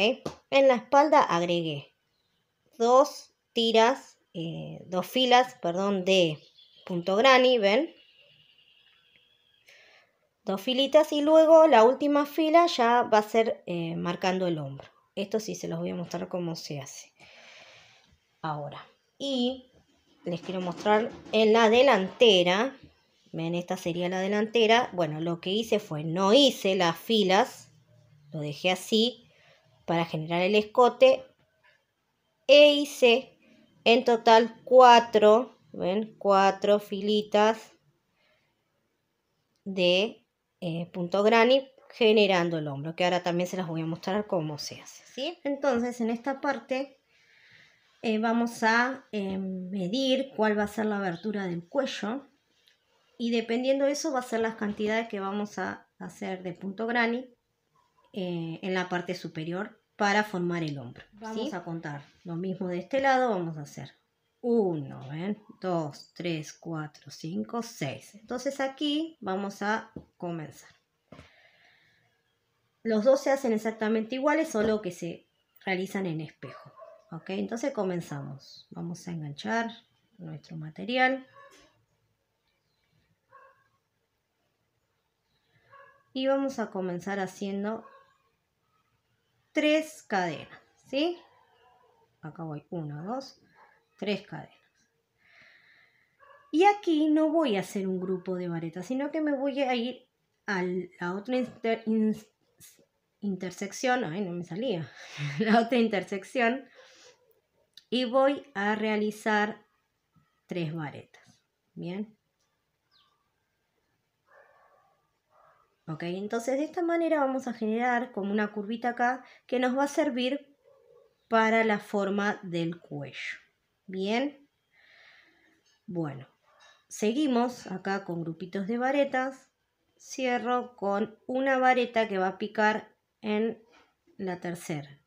En la espalda agregué dos tiras, eh, dos filas, perdón, de punto granny, ¿ven? Dos filitas y luego la última fila ya va a ser eh, marcando el hombro. Esto sí se los voy a mostrar cómo se hace. Ahora, y les quiero mostrar en la delantera, Ven, esta sería la delantera. Bueno, lo que hice fue, no hice las filas, lo dejé así para generar el escote. E hice en total cuatro, ven, cuatro filitas de eh, punto granny generando el hombro, que ahora también se las voy a mostrar cómo se hace, ¿sí? Entonces, en esta parte eh, vamos a eh, medir cuál va a ser la abertura del cuello y dependiendo de eso va a ser las cantidades que vamos a hacer de punto granny eh, en la parte superior para formar el hombro. Vamos a contar lo mismo de este lado, vamos a hacer 1, 2, 3, 4, 5, 6. Entonces aquí vamos a comenzar. Los dos se hacen exactamente iguales, solo que se realizan en espejo. ¿ok? Entonces comenzamos. Vamos a enganchar nuestro material. y vamos a comenzar haciendo tres cadenas, ¿sí? Acá voy, una, dos, tres cadenas. Y aquí no voy a hacer un grupo de varetas, sino que me voy a ir a la otra intersección, ay, no me salía, <laughs> la otra intersección, y voy a realizar tres varetas, ¿bien? ¿Ok? Entonces de esta manera vamos a generar como una curvita acá que nos va a servir para la forma del cuello. Bien. Bueno, seguimos acá con grupitos de varetas. Cierro con una vareta que va a picar en la tercera.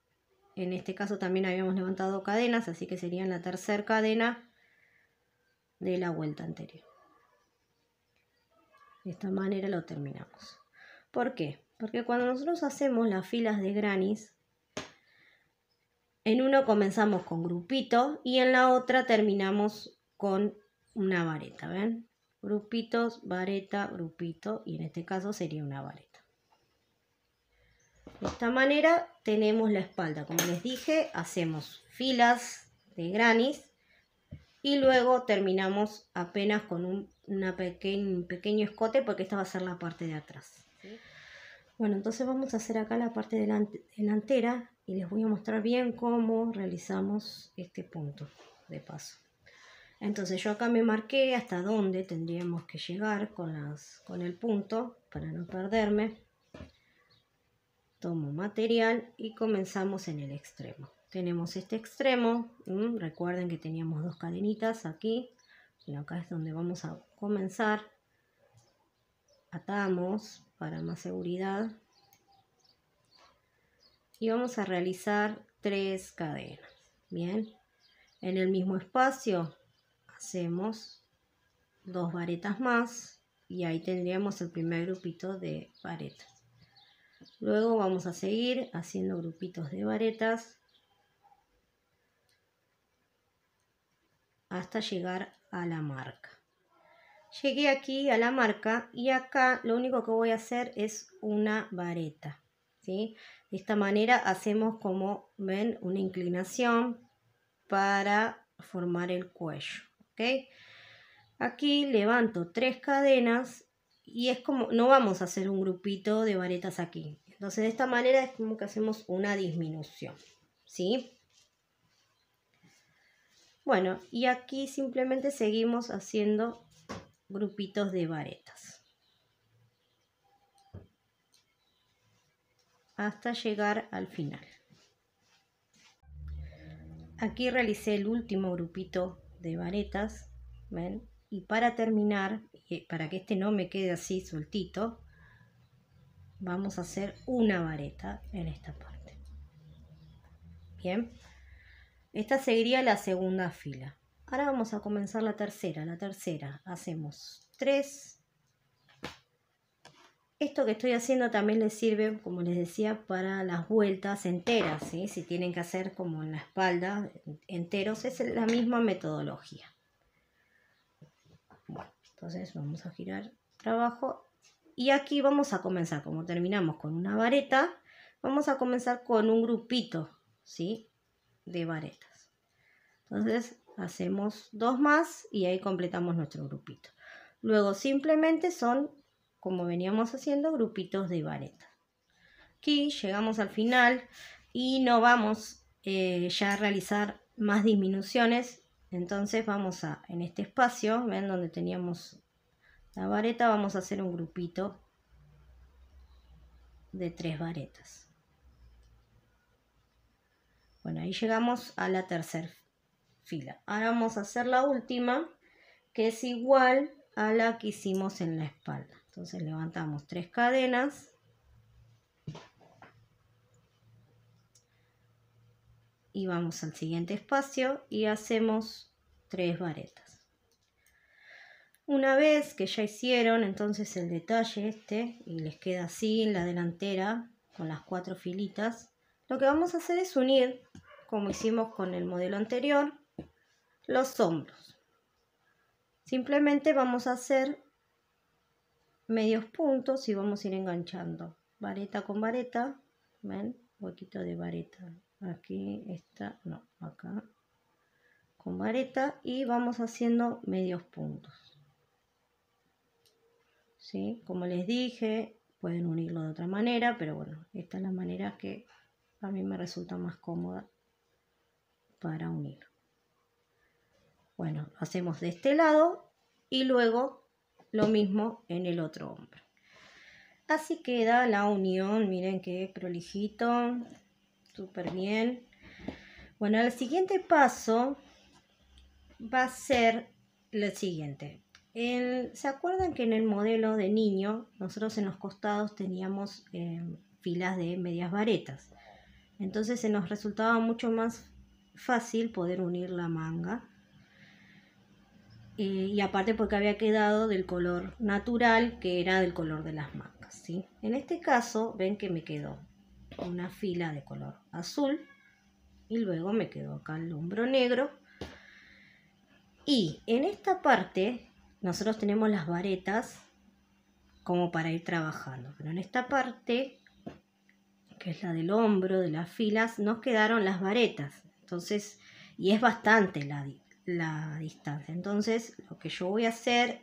En este caso también habíamos levantado cadenas, así que sería en la tercera cadena de la vuelta anterior. De esta manera lo terminamos. ¿Por qué? Porque cuando nosotros hacemos las filas de granis, en uno comenzamos con grupitos y en la otra terminamos con una vareta, ¿ven? Grupitos, vareta, grupito y en este caso sería una vareta. De esta manera tenemos la espalda. Como les dije, hacemos filas de granis y luego terminamos apenas con un pequeño escote porque esta va a ser la parte de atrás. Bueno, entonces vamos a hacer acá la parte delantera y les voy a mostrar bien cómo realizamos este punto de paso. Entonces yo acá me marqué hasta dónde tendríamos que llegar con, el punto para no perderme. Tomo material y comenzamos en el extremo. Tenemos este extremo, recuerden que teníamos dos cadenitas aquí, y acá es donde vamos a comenzar. Atamos, para más seguridad. Y vamos a realizar tres cadenas. Bien, en el mismo espacio hacemos dos varetas más y ahí tendríamos el primer grupito de varetas. Luego vamos a seguir haciendo grupitos de varetas hasta llegar a la marca. Llegué aquí a la marca y acá lo único que voy a hacer es una vareta. ¿sí? De esta manera hacemos como ven una inclinación para formar el cuello. ¿okay? Aquí levanto tres cadenas y es como, no vamos a hacer un grupito de varetas aquí. Entonces de esta manera es como que hacemos una disminución. ¿Sí? Bueno, y aquí simplemente seguimos haciendo grupitos de varetas. Hasta llegar al final. Aquí realicé el último grupito de varetas, Y para terminar, eh, para que este no me quede así sueltito, vamos a hacer una vareta en esta parte. Bien, esta seguiría la segunda fila. Ahora vamos a comenzar la tercera. La tercera hacemos tres. Esto que estoy haciendo también les sirve, como les decía, para las vueltas enteras. ¿sí? Si tienen que hacer como en la espalda enteros, es la misma metodología. entonces vamos a girar trabajo Y aquí vamos a comenzar, como terminamos con una vareta, vamos a comenzar con un grupito ¿sí? de varetas. Entonces hacemos dos más y ahí completamos nuestro grupito. Luego simplemente son, como veníamos haciendo, grupitos de vareta. Aquí llegamos al final y no vamos eh, ya a realizar más disminuciones. Entonces vamos a, en este espacio, ven donde teníamos la vareta, vamos a hacer un grupito de tres varetas. Bueno, ahí llegamos a la tercera fila. Ahora vamos a hacer la última, que es igual a la que hicimos en la espalda. Entonces levantamos tres cadenas. Y vamos al siguiente espacio y hacemos tres varetas. Una vez que ya hicieron entonces el detalle este y les queda así en la delantera con las cuatro filitas, lo que vamos a hacer es unir como hicimos con el modelo anterior los hombros. Simplemente vamos a hacer medios puntos y vamos a ir enganchando vareta con vareta. ¿Ven? Huequito de vareta. Aquí está, no, acá. Con vareta y vamos haciendo medios puntos. Como les dije, pueden unirlo de otra manera, pero bueno, esta es la manera que a mí me resulta más cómoda para unirlo bueno, hacemos de este lado y luego lo mismo en el otro hombro. Así queda la unión, miren qué prolijito, súper bien. Bueno, el siguiente paso va a ser lo siguiente. ¿Se acuerdan que en el modelo de niño nosotros en los costados teníamos eh, filas de medias varetas? Entonces se nos resultaba mucho más fácil poder unir la manga y aparte porque había quedado del color natural que era del color de las mangas. ¿sí? En este caso ven que me quedó una fila de color azul y luego me quedó acá el hombro negro. Y en esta parte nosotros tenemos las varetas como para ir trabajando, pero en esta parte que es la del hombro, de las filas, nos quedaron las varetas. Entonces, y es bastante la la distancia. Entonces, lo que yo voy a hacer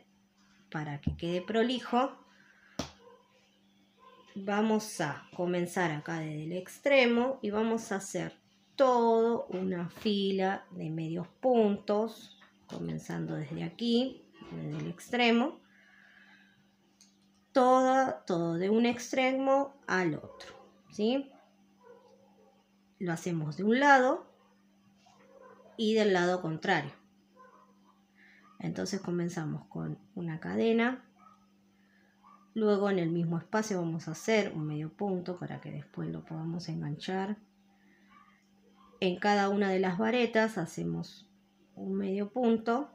para que quede prolijo, vamos a comenzar acá desde el extremo y vamos a hacer todo una fila de medios puntos, comenzando desde aquí, desde el extremo, todo, todo de un extremo al otro, ¿sí? Lo hacemos de un lado y del lado contrario. Entonces comenzamos con una cadena, luego en el mismo espacio vamos a hacer un medio punto para que después lo podamos enganchar. En cada una de las varetas hacemos un medio punto.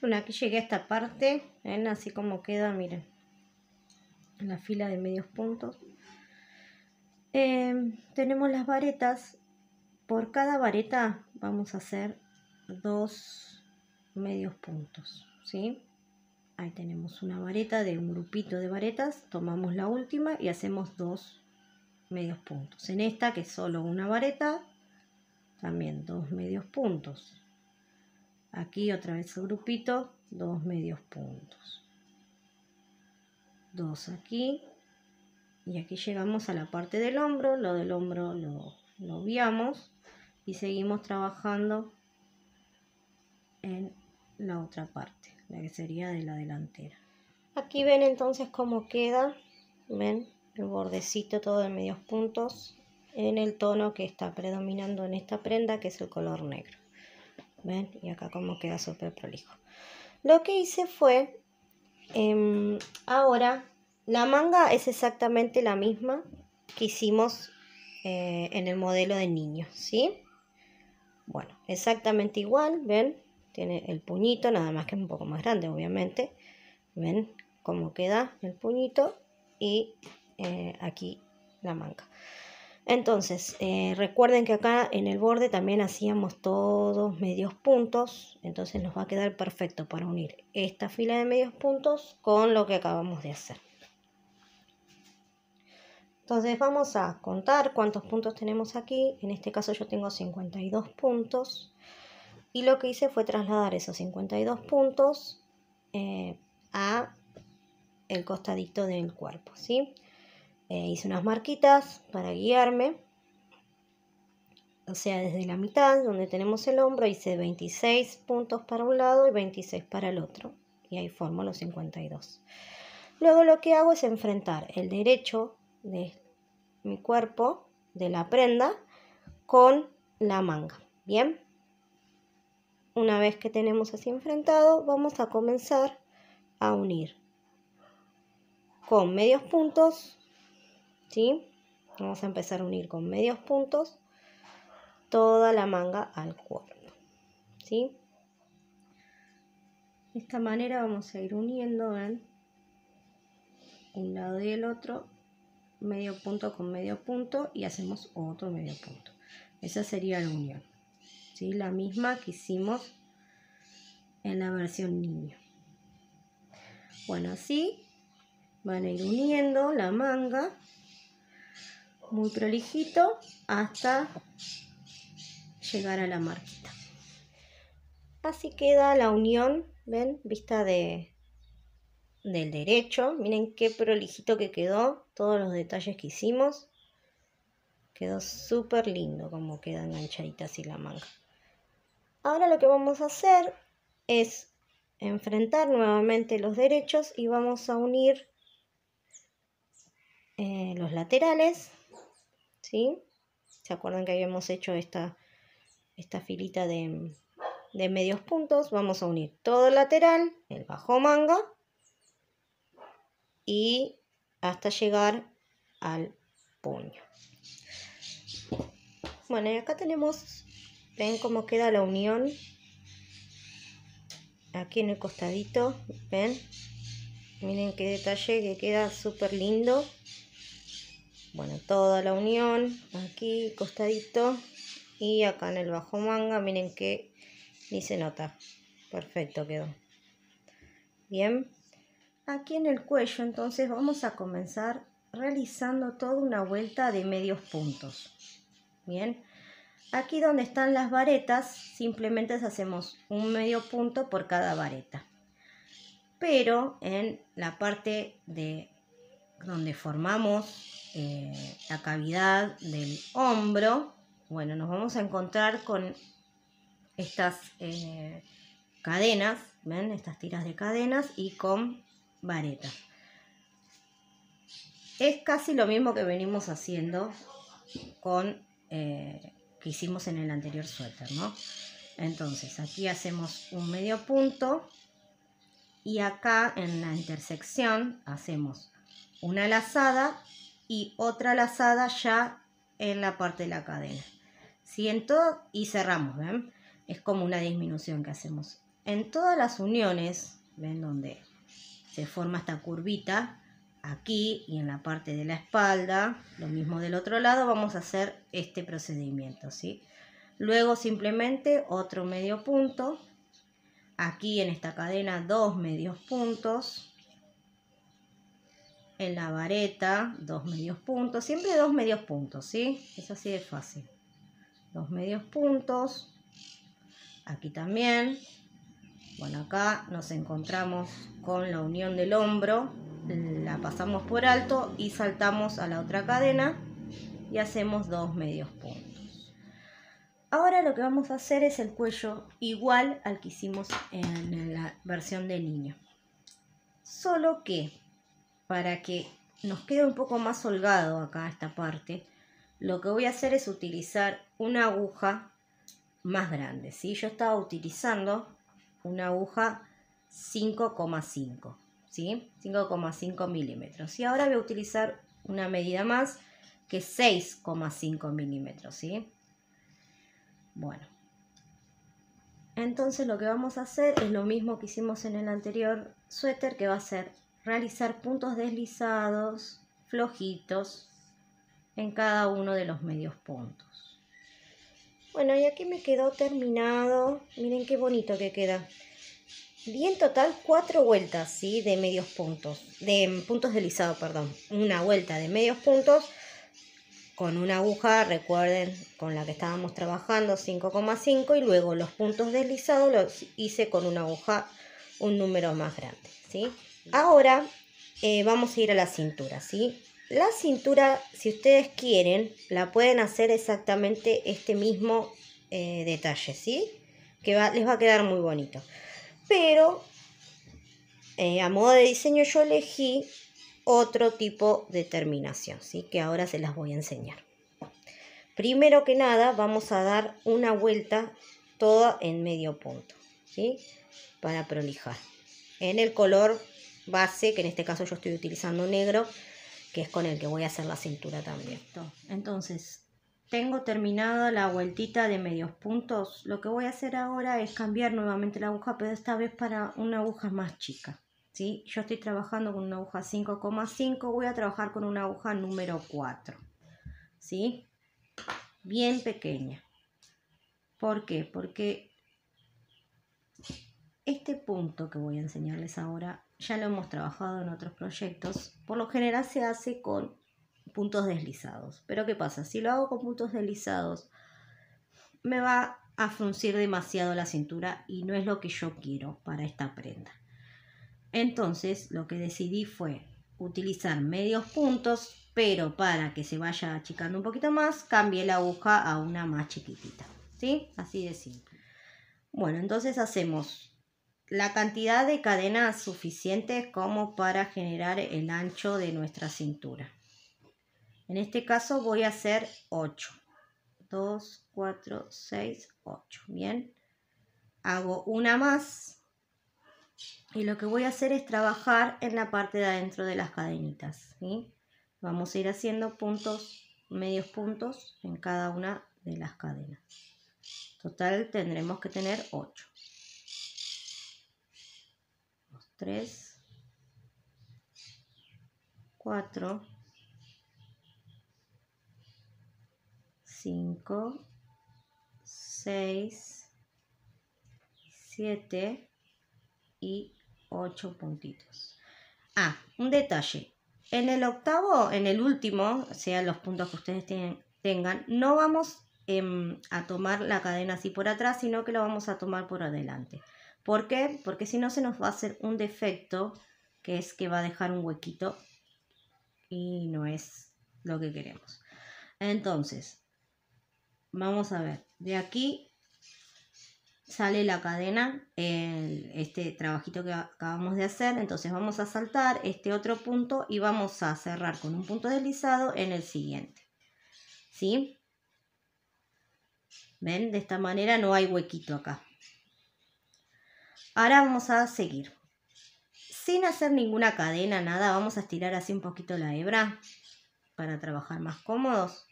Bueno, aquí llegué a esta parte, ¿ven? ¿eh? así como queda, miren, la fila de medios puntos. Em, tenemos las varetas. Por cada vareta vamos a hacer dos medios puntos. Ahí tenemos una vareta de un grupito de varetas. Tomamos la última y hacemos dos medios puntos. En esta, que es solo una vareta, también dos medios puntos. Aquí otra vez el grupito, dos medios puntos. Dos aquí, y aquí llegamos a la parte del hombro, lo del hombro lo, lo y seguimos trabajando en la otra parte, la que sería de la delantera. Aquí ven entonces cómo queda, ven el bordecito todo de medios puntos en el tono que está predominando en esta prenda que es el color negro. ¿Ven? Y acá como queda súper prolijo. Lo que hice fue, em, ahora la manga es exactamente la misma que hicimos eh, en el modelo de niño, ¿sí? Bueno, exactamente igual, ¿ven? Tiene el puñito, nada más que es un poco más grande, obviamente. ¿Ven cómo queda el puñito? Y eh, aquí la manga. Entonces, eh, recuerden que acá en el borde también hacíamos todos medios puntos, entonces nos va a quedar perfecto para unir esta fila de medios puntos con lo que acabamos de hacer. Entonces vamos a contar cuántos puntos tenemos aquí. En este caso yo tengo 52 puntos. Y lo que hice fue trasladar esos 52 puntos eh, a el costadito del cuerpo. ¿sí? Eh, hice unas marquitas para guiarme. O sea, desde la mitad, donde tenemos el hombro, hice 26 puntos para un lado y 26 para el otro. Y ahí formo los 52. Luego lo que hago es enfrentar el derecho de, mi cuerpo de la prenda con la manga. Bien. Una vez que tenemos así enfrentado, vamos a comenzar a unir con medios puntos. ¿Sí? Vamos a empezar a unir con medios puntos toda la manga al cuerpo. ¿Sí? De esta manera vamos a ir uniendo, Un lado y el otro medio punto con medio punto y hacemos otro medio punto. Esa sería la unión. ¿sí? La misma que hicimos en la versión niño. Bueno, así van a ir uniendo la manga muy prolijito hasta llegar a la marquita. Así queda la unión, ven, vista de, del derecho. Miren qué prolijito que quedó, todos los detalles que hicimos. Quedó súper lindo como queda enganchadita y la manga. Ahora lo que vamos a hacer es enfrentar nuevamente los derechos y vamos a unir eh, los laterales. ¿Sí? ¿Se acuerdan que habíamos hecho esta, esta filita de, de medios puntos? Vamos a unir todo el lateral, el bajo manga y hasta llegar al puño. Bueno, y acá tenemos, ven cómo queda la unión aquí en el costadito, ven, miren qué detalle que queda súper lindo. Bueno, toda la unión, aquí, costadito y acá en el bajo manga, miren que ni se nota. Perfecto quedó. Bien aquí en el cuello entonces vamos a comenzar realizando toda una vuelta de medios puntos bien aquí donde están las varetas simplemente hacemos un medio punto por cada vareta pero en la parte de donde formamos eh, la cavidad del hombro bueno nos vamos a encontrar con estas eh, cadenas ven estas tiras de cadenas y con es casi lo mismo que venimos haciendo con eh, que hicimos en el anterior suéter, ¿no? Entonces, aquí hacemos un medio punto y acá en la intersección hacemos una lazada y otra lazada ya en la parte de la cadena. Siento y cerramos, ¿ven? Es como una disminución que hacemos. En todas las uniones, ¿ven? Donde se forma esta curvita aquí y en la parte de la espalda, lo mismo del otro lado, vamos a hacer este procedimiento, ¿sí? Luego simplemente otro medio punto, aquí en esta cadena dos medios puntos, en la vareta dos medios puntos, siempre dos medios puntos, ¿sí? Es así de fácil. Dos medios puntos, aquí también, bueno, acá nos encontramos con la unión del hombro, la pasamos por alto y saltamos a la otra cadena y hacemos dos medios puntos. Ahora lo que vamos a hacer es el cuello igual al que hicimos en la versión de niño. Solo que para que nos quede un poco más holgado acá esta parte, lo que voy a hacer es utilizar una aguja más grande. si Yo estaba utilizando una aguja 5,5, 5,5 milímetros. Y ahora voy a utilizar una medida más que 6,5 milímetros, Bueno. Entonces lo que vamos a hacer es lo mismo que hicimos en el anterior suéter, que va a ser realizar puntos deslizados, flojitos, en cada uno de los medios puntos. Bueno, y aquí me quedó terminado. Miren qué bonito que queda. Di en total cuatro vueltas, ¿sí? De medios puntos. De puntos de perdón. Una vuelta de medios puntos con una aguja, recuerden, con la que estábamos trabajando, 5,5. Y luego los puntos deslizados los hice con una aguja un número más grande, ¿sí? Ahora eh, vamos a ir a la cintura, ¿sí? La cintura, si ustedes quieren, la pueden hacer exactamente este mismo eh, detalle, ¿sí? Que les va a quedar muy bonito. Pero, eh, a modo de diseño, yo elegí otro tipo de terminación, ¿sí? Que ahora se las voy a enseñar. Primero que nada, vamos a dar una vuelta toda en medio punto, ¿sí? Para prolijar. En el color base, que en este caso yo estoy utilizando negro, que es con el que voy a hacer la cintura también. Entonces, tengo terminada la vueltita de medios puntos. Lo que voy a hacer ahora es cambiar nuevamente la aguja, pero esta vez para una aguja más chica. ¿sí? Yo estoy trabajando con una aguja 5,5, voy a trabajar con una aguja número 4. ¿sí? Bien pequeña. ¿Por qué? Porque este punto que voy a enseñarles ahora ya lo hemos trabajado en otros proyectos, por lo general se hace con puntos deslizados. Pero ¿qué pasa? Si lo hago con puntos deslizados, me va a fruncir demasiado la cintura y no es lo que yo quiero para esta prenda. Entonces lo que decidí fue utilizar medios puntos, pero para que se vaya achicando un poquito más, cambié la aguja a una más chiquitita. ¿Sí? Así de simple. Bueno, entonces hacemos la cantidad de cadenas suficiente como para generar el ancho de nuestra cintura. En este caso voy a hacer 8. 2, 4, 6, 8. Bien. Hago una más. Y lo que voy a hacer es trabajar en la parte de adentro de las cadenitas. Vamos a ir haciendo puntos, medios puntos en cada una de las cadenas. Total tendremos que tener 8. 3, 4, 5, 6, 7 y 8 puntitos. Ah, un detalle. En el octavo, en el último, sean los puntos que ustedes tengan, no vamos em, a tomar la cadena así por atrás, sino que lo vamos a tomar por adelante. ¿Por qué? Porque si no se nos va a hacer un defecto, que es que va a dejar un huequito y no es lo que queremos. Entonces, vamos a ver, de aquí sale la cadena, este trabajito que acabamos de hacer, entonces vamos a saltar este otro punto y vamos a cerrar con un punto deslizado en el siguiente. ¿Sí? ¿Ven? De esta manera no hay huequito acá. Ahora vamos a seguir. Sin hacer ninguna cadena, nada, vamos a estirar así un poquito la hebra para trabajar más cómodos.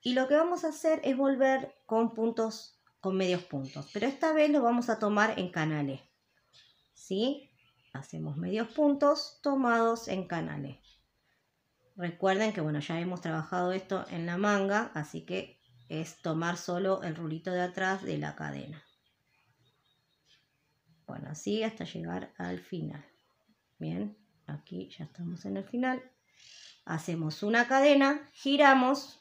Y lo que vamos a hacer es volver con puntos, con medios puntos. Pero esta vez lo vamos a tomar en canales. ¿Sí? Hacemos medios puntos tomados en canales. Recuerden que, bueno, ya hemos trabajado esto en la manga, así que es tomar solo el rulito de atrás de la cadena. Bueno, así hasta llegar al final. Bien, aquí ya estamos en el final. Hacemos una cadena, giramos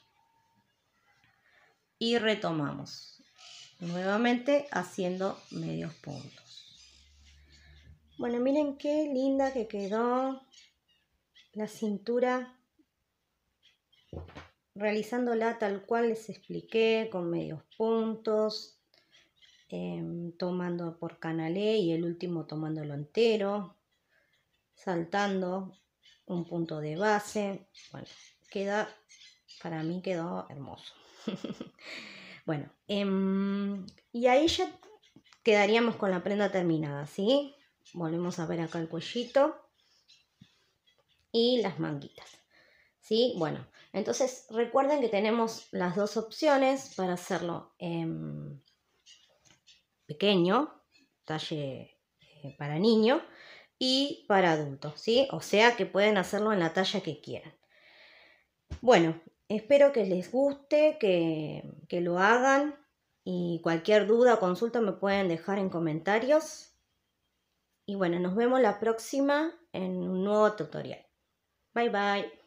y retomamos. Nuevamente haciendo medios puntos. Bueno, miren qué linda que quedó la cintura realizándola tal cual les expliqué, con medios puntos, Em, tomando por canalé y el último tomándolo entero, saltando un punto de base. Bueno, queda, para mí quedó hermoso. <laughs> bueno, em, y ahí ya quedaríamos con la prenda terminada, ¿sí? Volvemos a ver acá el cuellito y las manguitas. ¿Sí? Bueno, entonces recuerden que tenemos las dos opciones para hacerlo. Em, pequeño, talle eh, para niño y para adultos, ¿sí? O sea que pueden hacerlo en la talla que quieran. Bueno, espero que les guste, que, que lo hagan y cualquier duda o consulta me pueden dejar en comentarios. Y bueno, nos vemos la próxima en un nuevo tutorial. Bye bye.